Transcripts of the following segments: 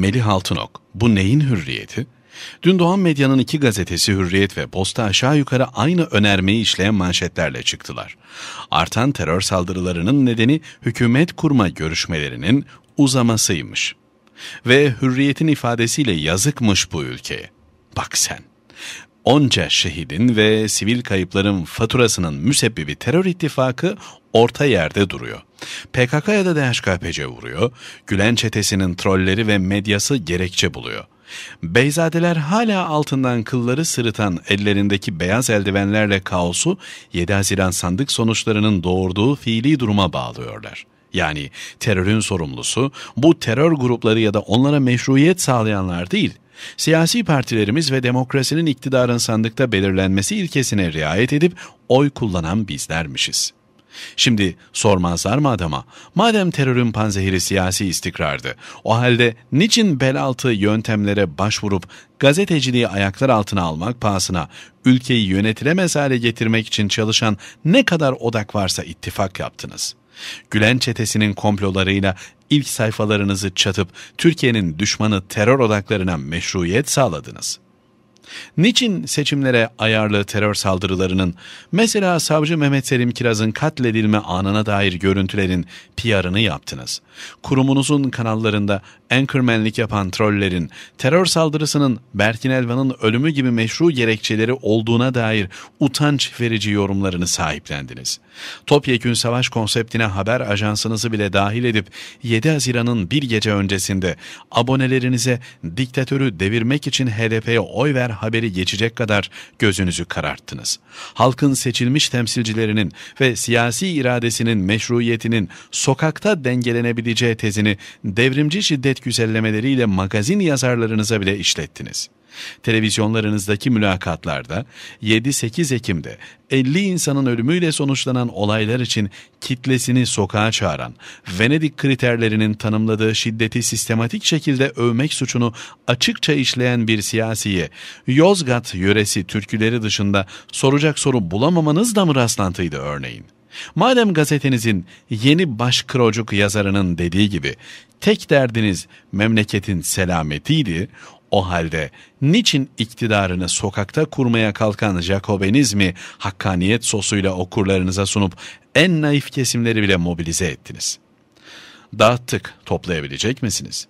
Melih Altınok, bu neyin hürriyeti? Dün Doğan Medya'nın iki gazetesi Hürriyet ve Posta aşağı yukarı aynı önermeyi işleyen manşetlerle çıktılar. Artan terör saldırılarının nedeni hükümet kurma görüşmelerinin uzamasıymış. Ve Hürriyet'in ifadesiyle yazıkmış bu ülkeye. Bak sen onca şehidin ve sivil kayıpların faturasının müsebbibi terör ittifakı orta yerde duruyor. PKK ya da DHKPC vuruyor, Gülen çetesinin trolleri ve medyası gerekçe buluyor. Beyzadeler hala altından kılları sırıtan ellerindeki beyaz eldivenlerle kaosu 7 Haziran sandık sonuçlarının doğurduğu fiili duruma bağlıyorlar. Yani terörün sorumlusu bu terör grupları ya da onlara meşruiyet sağlayanlar değil, siyasi partilerimiz ve demokrasinin iktidarın sandıkta belirlenmesi ilkesine riayet edip oy kullanan bizlermişiz.'' Şimdi sormazlar mı adama? Madem terörün panzehiri siyasi istikrardı, o halde niçin bel altı yöntemlere başvurup gazeteciliği ayaklar altına almak pahasına ülkeyi yönetilemez hale getirmek için çalışan ne kadar odak varsa ittifak yaptınız? Gülen çetesinin komplolarıyla ilk sayfalarınızı çatıp Türkiye'nin düşmanı terör odaklarına meşruiyet sağladınız.'' Niçin seçimlere ayarlı terör saldırılarının, mesela savcı Mehmet Selim Kiraz'ın katledilme anına dair görüntülerin PR'ını yaptınız? Kurumunuzun kanallarında anchormanlik yapan trollerin, terör saldırısının Berkin Elvan'ın ölümü gibi meşru gerekçeleri olduğuna dair utanç verici yorumlarını sahiplendiniz. Topyekün savaş konseptine haber ajansınızı bile dahil edip 7 Haziran'ın bir gece öncesinde abonelerinize diktatörü devirmek için HDP'ye oy ver haberi geçecek kadar gözünüzü kararttınız. Halkın seçilmiş temsilcilerinin ve siyasi iradesinin meşruiyetinin sokakta dengelenebileceği tezini devrimci şiddet güzellemeleriyle magazin yazarlarınıza bile işlettiniz.'' Televizyonlarınızdaki mülakatlarda 7-8 Ekim'de 50 insanın ölümüyle sonuçlanan olaylar için kitlesini sokağa çağıran, Venedik kriterlerinin tanımladığı şiddeti sistematik şekilde övmek suçunu açıkça işleyen bir siyasiye, Yozgat yöresi türküleri dışında soracak soru bulamamanız da mı rastlantıydı örneğin? Madem gazetenizin yeni başkırocuk yazarının dediği gibi tek derdiniz memleketin selametiydi, o halde niçin iktidarını sokakta kurmaya kalkan Jacobenizmi hakkaniyet sosuyla okurlarınıza sunup en naif kesimleri bile mobilize ettiniz? Dağıttık toplayabilecek misiniz?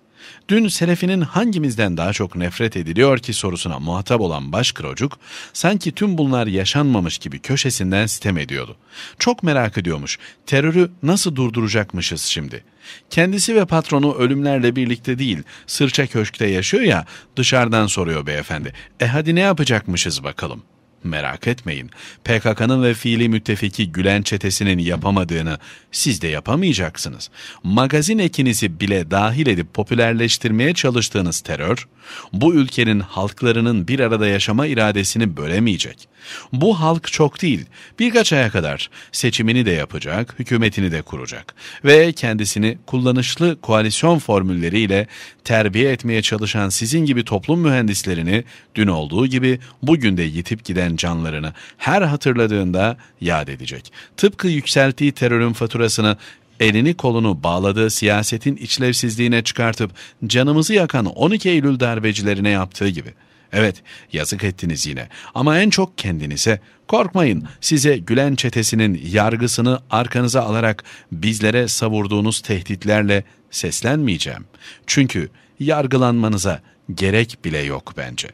Dün Selefi'nin hangimizden daha çok nefret ediliyor ki sorusuna muhatap olan başkırocuk, sanki tüm bunlar yaşanmamış gibi köşesinden sitem ediyordu. Çok merak ediyormuş, terörü nasıl durduracakmışız şimdi? Kendisi ve patronu ölümlerle birlikte değil, sırça köşkte yaşıyor ya, dışarıdan soruyor beyefendi. E hadi ne yapacakmışız bakalım?'' merak etmeyin. PKK'nın ve fiili müttefiki Gülen çetesinin yapamadığını siz de yapamayacaksınız. Magazin ekinizi bile dahil edip popülerleştirmeye çalıştığınız terör, bu ülkenin halklarının bir arada yaşama iradesini bölemeyecek. Bu halk çok değil, birkaç aya kadar seçimini de yapacak, hükümetini de kuracak ve kendisini kullanışlı koalisyon formülleriyle terbiye etmeye çalışan sizin gibi toplum mühendislerini dün olduğu gibi bugün de yitip giden canlarını her hatırladığında yad edecek. Tıpkı yükselttiği terörün faturasını elini kolunu bağladığı siyasetin içlevsizliğine çıkartıp canımızı yakan 12 Eylül darbecilerine yaptığı gibi.'' Evet, yazık ettiniz yine. Ama en çok kendinize. Korkmayın, size Gülen çetesinin yargısını arkanıza alarak bizlere savurduğunuz tehditlerle seslenmeyeceğim. Çünkü yargılanmanıza gerek bile yok bence.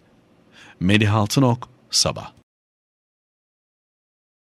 Melih Altınok, Sabah